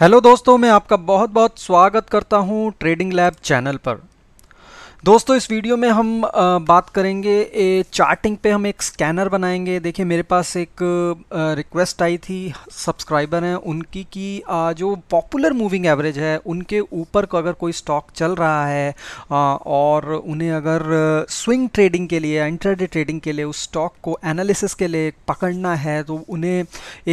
hello दोस्तों मैं आपका बहुत बहुत स्वागत करता हूं ट्रेडिंग लैब चैनल पर दोस्तों इस वीडियो में हम बात करेंगे चार्टिंग पे हम एक स्कैनर बनाएंगे देखिए मेरे पास एक रिक्वेस्ट आई थी सब्सक्राइबर हैं उनकी कि जो पॉपुलर मूविंग एवरेज है उनके ऊपर को अगर कोई स्टॉक चल रहा है और उन्हें अगर स्विंग ट्रेडिंग के लिए इंटरडे ट्रेडिंग के लिए उस स्टॉक को एनालिसिस के लिए पकड़ना है तो उन्हें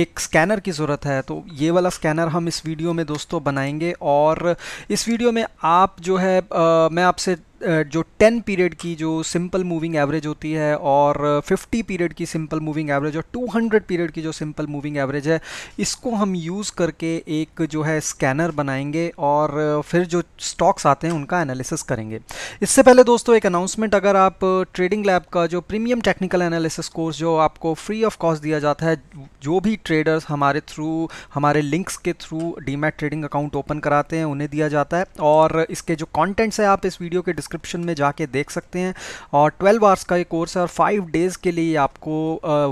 एक स्कैनर की ज़रूरत है तो ये वाला स्कैनर हम इस वीडियो में दोस्तों बनाएंगे और इस वीडियो में आप जो है आ, मैं आपसे जो 10 पीरियड की जो सिंपल मूविंग एवरेज होती है और 50 पीरियड की सिंपल मूविंग एवरेज और 200 पीरियड की जो सिंपल मूविंग एवरेज है इसको हम यूज़ करके एक जो है स्कैनर बनाएंगे और फिर जो स्टॉक्स आते हैं उनका एनालिसिस करेंगे इससे पहले दोस्तों एक अनाउंसमेंट अगर आप ट्रेडिंग लैब का जो प्रीमियम टेक्निकल एनालिसिस कोर्स जो आपको फ्री ऑफ कॉस्ट दिया जाता है जो भी ट्रेडर्स हमारे थ्रू हमारे लिंक्स के through demat trading account open कराते हैं उन्हें दिया जाता है और इसके जो कॉन्टेंट्स हैं आप इस वीडियो के डिस्क डिस्क्रिप्शन में जाके देख सकते हैं और ट्वेल्व आवर्स का ये कोर्स है और फाइव डेज़ के लिए आपको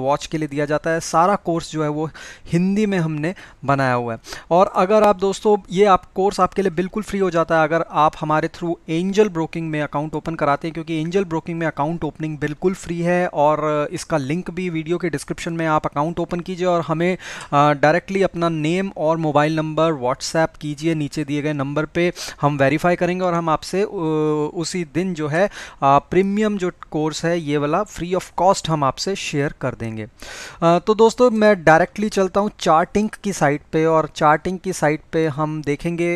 वॉच के लिए दिया जाता है सारा कोर्स जो है वो हिंदी में हमने बनाया हुआ है और अगर आप दोस्तों ये आप कोर्स आपके लिए बिल्कुल फ्री हो जाता है अगर आप हमारे थ्रू एंजल ब्रोकिंग में अकाउंट ओपन कराते हैं क्योंकि एंजल ब्रोकिंग में अकाउंट ओपनिंग बिल्कुल फ्री है और इसका लिंक भी वीडियो के डिस्क्रिप्शन में आप अकाउंट ओपन कीजिए और हमें डायरेक्टली अपना नेम और मोबाइल नंबर व्हाट्सएप कीजिए नीचे दिए गए नंबर पर हम वेरीफाई करेंगे और हम आपसे उस उसी दिन जो है प्रीमियम जो कोर्स है ये वाला फ्री ऑफ कॉस्ट हम आपसे शेयर कर देंगे तो दोस्तों मैं डायरेक्टली चलता हूँ चार्टिंग की साइट पे और चार्टिंग की साइट पे हम देखेंगे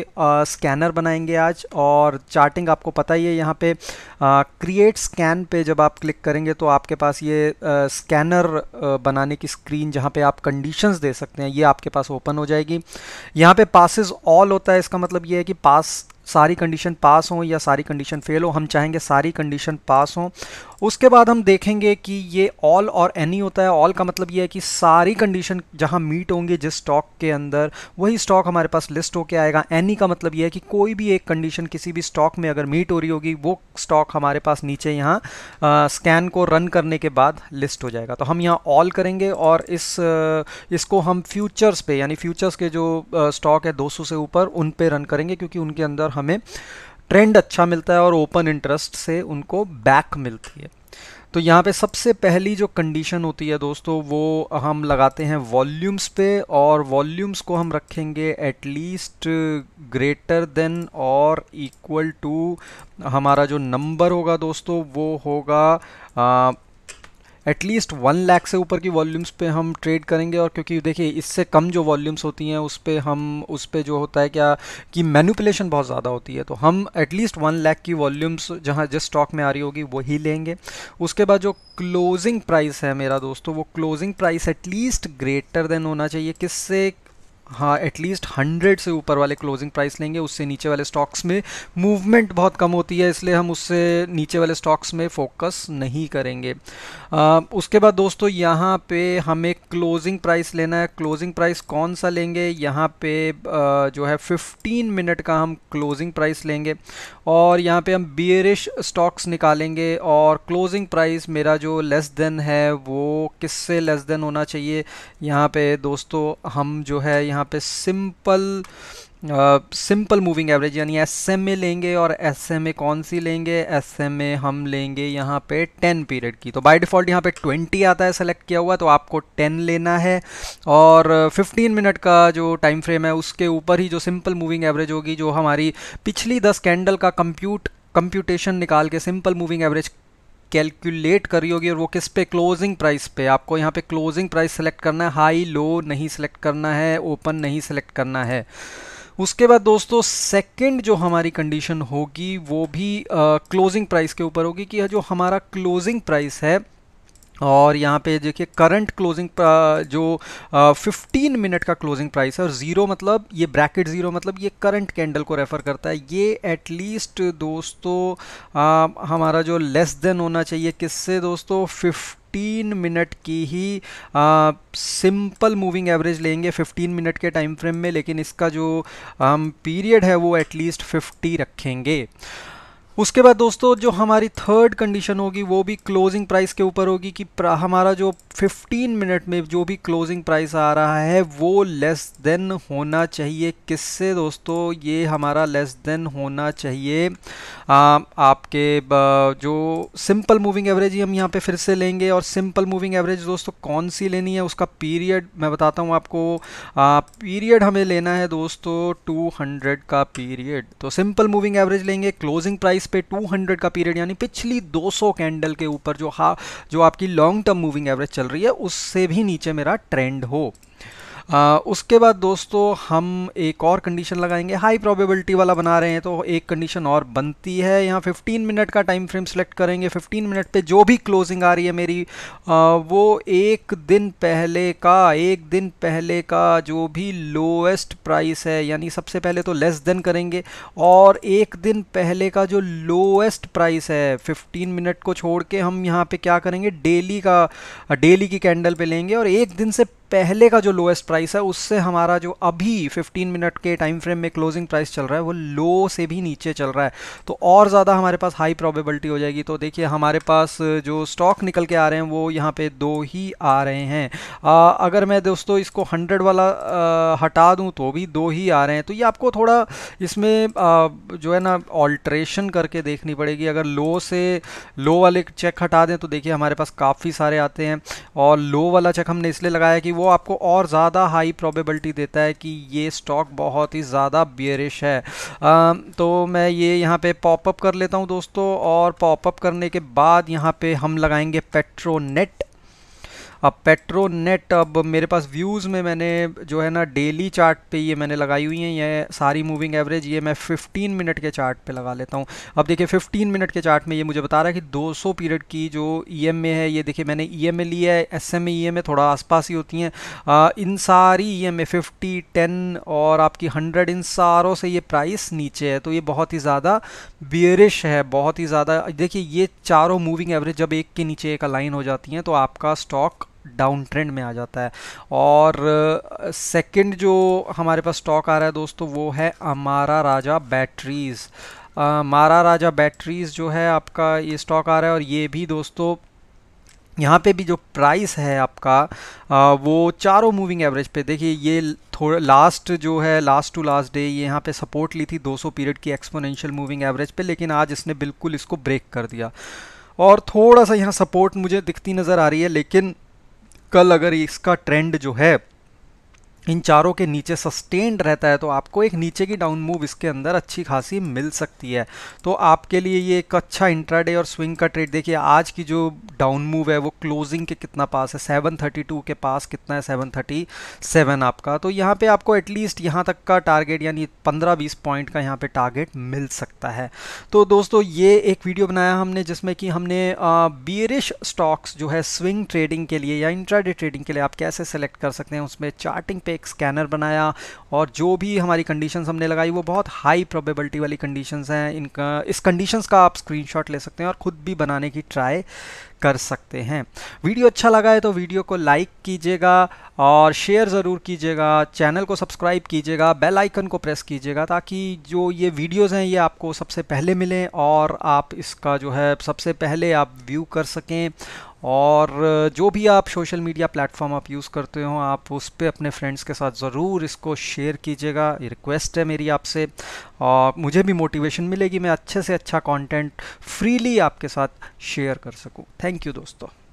स्कैनर बनाएंगे आज और चार्टिंग आपको पता ही है यहाँ पे क्रिएट स्कैन पे जब आप क्लिक करेंगे तो आपके पास ये स्कैनर बनाने की स्क्रीन जहाँ पे आप कंडीशंस दे सकते हैं ये आपके पास ओपन हो जाएगी यहाँ पे पासिस ऑल होता है इसका मतलब ये है कि पास सारी कंडीशन पास हो या सारी कंडीशन फेल हो हम चाहेंगे सारी कंडीशन पास हो उसके बाद हम देखेंगे कि ये ऑल और एनी होता है ऑल का मतलब ये है कि सारी कंडीशन जहाँ मीट होंगे जिस स्टॉक के अंदर वही स्टॉक हमारे पास लिस्ट होके आएगा एनी का मतलब ये है कि कोई भी एक कंडीशन किसी भी स्टॉक में अगर मीट हो रही होगी वो स्टॉक हमारे पास नीचे यहाँ स्कैन को रन करने के बाद लिस्ट हो जाएगा तो हम यहाँ ऑल करेंगे और इस आ, इसको हम फ्यूचर्स पे यानी फ्यूचर्स के जो स्टॉक है 200 से ऊपर उन पे रन करेंगे क्योंकि उनके अंदर हमें ट्रेंड अच्छा मिलता है और ओपन इंटरेस्ट से उनको बैक मिलती है तो यहाँ पे सबसे पहली जो कंडीशन होती है दोस्तों वो हम लगाते हैं वॉल्यूम्स पे और वॉल्यूम्स को हम रखेंगे एटलीस्ट ग्रेटर देन और इक्वल टू हमारा जो नंबर होगा दोस्तों वो होगा एटलीस्ट वन लाख से ऊपर की वॉल्यूम्स पे हम ट्रेड करेंगे और क्योंकि देखिए इससे कम जो वॉल्यूम्स होती हैं उस पर हम उस पर जो होता है क्या कि मैनुपलेशन बहुत ज़्यादा होती है तो हम एटलीस्ट वन लाख की वॉल्यूम्स जहाँ जिस स्टॉक में आ रही होगी वही लेंगे उसके बाद जो क्लोजिंग प्राइस है मेरा दोस्तों वो closing price at least greater than होना चाहिए किससे हाँ एटलीस्ट हंड्रेड से ऊपर वाले क्लोजिंग प्राइस लेंगे उससे नीचे वाले स्टॉक्स में मूवमेंट बहुत कम होती है इसलिए हम उससे नीचे वाले स्टॉक्स में फोकस नहीं करेंगे आ, उसके बाद दोस्तों यहाँ पे हमें क्लोजिंग प्राइस लेना है क्लोजिंग प्राइस कौन सा लेंगे यहाँ पे आ, जो है 15 मिनट का हम क्लोजिंग प्राइस लेंगे और यहाँ पर हम बियरिश स्टॉक्स निकालेंगे और क्लोजिंग प्राइस मेरा जो लेस देन है वो किससे लेस देन होना चाहिए यहाँ पे दोस्तों हम जो है यहाँ यहाँ पे सिंपल सिंपल मूविंग एवरेज यानी एस एम लेंगे और एस एम ए कौन सी लेंगे एस एम ए हम लेंगे यहाँ पे 10 पीरियड की तो बाय डिफ़ॉल्ट यहाँ पे 20 आता है सेलेक्ट किया हुआ तो आपको 10 लेना है और 15 मिनट का जो टाइम फ्रेम है उसके ऊपर ही जो सिंपल मूविंग एवरेज होगी जो हमारी पिछली 10 कैंडल का कंप्यूट कंप्यूटेशन निकाल के सिंपल मूविंग एवरेज कैलकुलेट करी होगी और वो किस पे क्लोजिंग प्राइस पे आपको यहाँ पे क्लोजिंग प्राइस सेलेक्ट करना है हाई लो नहीं सेलेक्ट करना है ओपन नहीं सेलेक्ट करना है उसके बाद दोस्तों सेकंड जो हमारी कंडीशन होगी वो भी क्लोजिंग प्राइस के ऊपर होगी कि जो हमारा क्लोजिंग प्राइस है और यहाँ पे देखिए करंट क्लोजिंग जो फिफ्टीन मिनट का क्लोजिंग प्राइस है और ज़ीरो मतलब ये ब्रैकेट ज़ीरो मतलब ये करंट कैंडल को रेफ़र करता है ये एटलीस्ट दोस्तों आ, हमारा जो लेस देन होना चाहिए किससे दोस्तों फिफ्टीन मिनट की ही सिंपल मूविंग एवरेज लेंगे 15 मिनट के टाइम फ्रेम में लेकिन इसका जो पीरियड है वो एटलीस्ट 50 रखेंगे उसके बाद दोस्तों जो हमारी थर्ड कंडीशन होगी वो भी क्लोजिंग प्राइस के ऊपर होगी कि हमारा जो 15 मिनट में जो भी क्लोजिंग प्राइस आ रहा है वो लेस देन होना चाहिए किससे दोस्तों ये हमारा लेस देन होना चाहिए आपके जो सिंपल मूविंग एवरेज ही हम यहाँ पे फिर से लेंगे और सिंपल मूविंग एवरेज दोस्तों कौन सी लेनी है उसका पीरियड मैं बताता हूँ आपको पीरियड हमें लेना है दोस्तों 200 का पीरियड तो सिंपल मूविंग एवरेज लेंगे क्लोजिंग प्राइस पे 200 का पीरियड यानी पिछली 200 कैंडल के ऊपर जो हा जो आपकी लॉन्ग टर्म मूविंग एवरेज चल रही है उससे भी नीचे मेरा ट्रेंड हो आ, उसके बाद दोस्तों हम एक और कंडीशन लगाएंगे हाई प्रोबेबिलिटी वाला बना रहे हैं तो एक कंडीशन और बनती है यहाँ 15 मिनट का टाइम फ्रेम सेलेक्ट करेंगे 15 मिनट पे जो भी क्लोजिंग आ रही है मेरी आ, वो एक दिन पहले का एक दिन पहले का जो भी लोएस्ट प्राइस है यानी सबसे पहले तो लेस देन करेंगे और एक दिन पहले का जो लोएस्ट प्राइस है फिफ्टीन मिनट को छोड़ के हम यहाँ पर क्या करेंगे डेली का डेली की कैंडल पर लेंगे और एक दिन से पहले का जो लोएस्ट प्राइस है उससे हमारा जो अभी 15 मिनट के टाइम फ्रेम में क्लोजिंग प्राइस चल रहा है वो लो से भी नीचे चल रहा है तो और ज़्यादा हमारे पास हाई प्रोबेबिलिटी हो जाएगी तो देखिए हमारे पास जो स्टॉक निकल के आ रहे हैं वो यहाँ पे दो ही आ रहे हैं आ, अगर मैं दोस्तों इसको हंड्रेड वाला आ, हटा दूँ तो भी दो ही आ रहे हैं तो ये आपको थोड़ा इसमें आ, जो है ना ऑल्ट्रेशन करके देखनी पड़ेगी अगर लो से लो वाले चेक हटा दें तो देखिए हमारे पास काफ़ी सारे आते हैं और लो वाला चेक हमने इसलिए लगाया कि वो आपको और ज़्यादा हाई प्रोबेबिलिटी देता है कि ये स्टॉक बहुत ही ज़्यादा बियरिश है आ, तो मैं ये यहाँ पे पॉपअप कर लेता हूँ दोस्तों और पॉपअप करने के बाद यहाँ पे हम लगाएंगे पेट्रोनेट अब पेट्रोनेट अब मेरे पास व्यूज़ में मैंने जो है ना डेली चार्ट पे ये मैंने लगाई हुई हैं ये सारी मूविंग एवरेज ये मैं 15 मिनट के चार्ट पे लगा लेता हूँ अब देखिए 15 मिनट के चार्ट में ये मुझे बता रहा है कि 200 पीरियड की जो ई e है ये देखिए मैंने ई e एम ली है एस एम ई थोड़ा आसपास ही होती हैं इन सारी E M A fifty ten और आपकी हंड्रेड इन सारों से ये प्राइस नीचे है तो ये बहुत ही ज़्यादा बियरिश है बहुत ही ज़्यादा देखिए ये चारों मूविंग एवरेज जब एक के नीचे एक अलाइन हो जाती हैं तो आपका स्टॉक डाउन ट्रेंड में आ जाता है और सेकंड जो हमारे पास स्टॉक आ रहा है दोस्तों वो है अमारा राजा बैटरीज़ मारा राजा बैटरीज़ जो है आपका ये स्टॉक आ रहा है और ये भी दोस्तों यहाँ पे भी जो प्राइस है आपका आ, वो चारों मूविंग एवरेज पे देखिए ये थोड़ा लास्ट जो है लास्ट टू लास्ट डे ये यहाँ पे सपोर्ट ली थी 200 पीरियड की एक्सपोनेंशियल मूविंग एवरेज पे लेकिन आज इसने बिल्कुल इसको ब्रेक कर दिया और थोड़ा सा यहाँ सपोर्ट मुझे दिखती नज़र आ रही है लेकिन कल अगर इसका ट्रेंड जो है इन चारों के नीचे सस्टेन्ड रहता है तो आपको एक नीचे की डाउन मूव इसके अंदर अच्छी खासी मिल सकती है तो आपके लिए ये एक अच्छा इंट्राडे और स्विंग का ट्रेड देखिए आज की जो डाउन मूव है वो क्लोजिंग के कितना पास है 732 के पास कितना है 737 आपका तो यहाँ पे आपको एटलीस्ट यहाँ तक का टारगेट यानी 15-20 पॉइंट का यहाँ पे टारगेट मिल सकता है तो दोस्तों ये एक वीडियो बनाया हमने जिसमें कि हमने बियरिश स्टॉक्स जो है स्विंग ट्रेडिंग के लिए या इंट्राडे ट्रेडिंग के लिए आप कैसे सेलेक्ट कर सकते हैं उसमें चार्टिंग पे एक स्कैनर बनाया और जो भी हमारी कंडीशंस हमने लगाई वो बहुत हाई प्रोबेबिलिटी वाली कंडीशंस हैं इनका इस कंडीशंस का आप स्क्रीनशॉट ले सकते हैं और खुद भी बनाने की ट्राई कर सकते हैं वीडियो अच्छा लगा है तो वीडियो को लाइक कीजिएगा और शेयर ज़रूर कीजिएगा चैनल को सब्सक्राइब कीजिएगा बेल आइकन को प्रेस कीजिएगा ताकि जो ये वीडियोस हैं ये आपको सबसे पहले मिलें और आप इसका जो है सबसे पहले आप व्यू कर सकें और जो भी आप सोशल मीडिया प्लेटफॉर्म आप यूज़ करते हो आप उस पर अपने फ्रेंड्स के साथ ज़रूर इसको शेयर कीजिएगा ये रिक्वेस्ट है मेरी आपसे और मुझे भी मोटिवेशन मिलेगी मैं अच्छे से अच्छा कंटेंट फ्रीली आपके साथ शेयर कर सकूँ थैंक यू दोस्तों